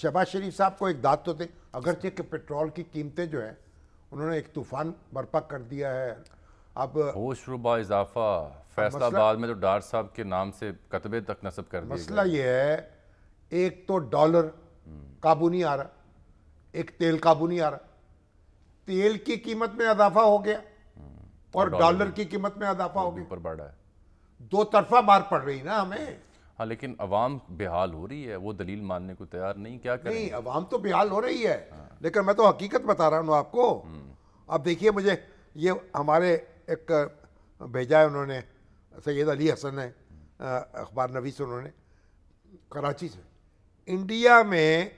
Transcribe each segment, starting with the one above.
शहबाज शरीफ साहब को एक दाद तो थे अगरचे कि पेट्रोल की कीमतें जो हैं उन्होंने एक तूफान बर्पा कर दिया है अब होशरुबा इजाफा फैसलाबाद में तो डार साहब के नाम से कतबे तक नस्ब कर दिया मसला ये है एक तो डॉलर काबू नहीं आ रहा एक तेल काबू नहीं आ रहा तेल की कीमत में इजाफा हो गया और डॉलर की कीमत में इजाफा हो गया ऊपर बढ़ा है दो तरफा मार पड़ रही ना हमें हाँ लेकिन अवाम बेहाल हो रही है वो दलील मानने को तैयार नहीं क्या करें नहीं अवाम तो बेहाल हो रही है हाँ। लेकिन मैं तो हकीकत बता रहा हूँ आपको हम्म। अब देखिए मुझे ये हमारे एक भेजा है उन्होंने सैयद अली हसन है अखबार से उन्होंने कराची से इंडिया में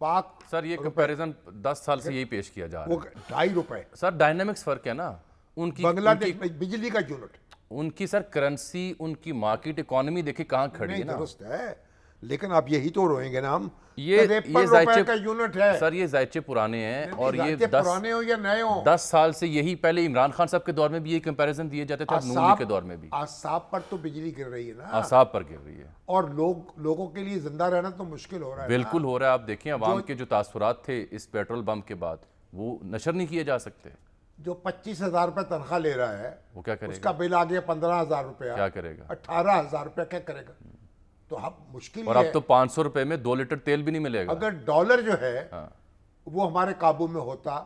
पाक सर ये कंपैरिजन दस साल से यही पेश किया जा रहा है ढाई रुपए सर डायनेमिक्स फर्क है ना उनकी बांग्लादेश में बिजली का यूनिट उनकी सर करेंसी उनकी मार्केट इकोनॉमी देखिए कहाँ खड़ी है ना दुरुस्त है लेकिन आप यही तो रोएंगे ना हम ये तो ये जायचे का यूनिट है सर ये जायचे पुराने हैं और ये दस, पुराने हो या नए हो दस साल से यही पहले इमरान खान साहब के दौर में भी ये कंपैरिजन दिए जाते थे नून के दौर में भी आसाब पर तो बिजली गिर रही है ना आसाब पर गिर रही है और लोग लोगों के लिए जिंदा रहना तो मुश्किल हो रहा है बिल्कुल हो रहा है आप देखिए अवाम के जो तासुरात थे इस पेट्रोल बम के बाद वो नशर नहीं किए जा सकते जो पच्चीस हजार रुपये तनख्वाह ले रहा है वो क्या करेगा उसका बिल आ गया पंद्रह हजार रुपया क्या करेगा अठारह हजार रुपया क्या करेगा तो हम मुश्किल और अब तो पांच सौ रुपए में दो लीटर तेल भी नहीं मिलेगा अगर डॉलर जो है हाँ। वो हमारे काबू में होता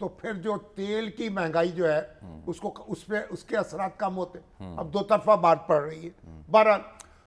तो फिर जो तेल की महंगाई जो है हम्म। उसको उस पर उसके असरात कम होते हम्म। अब दो तरफा बाढ़ पड़ रही है बहरहाल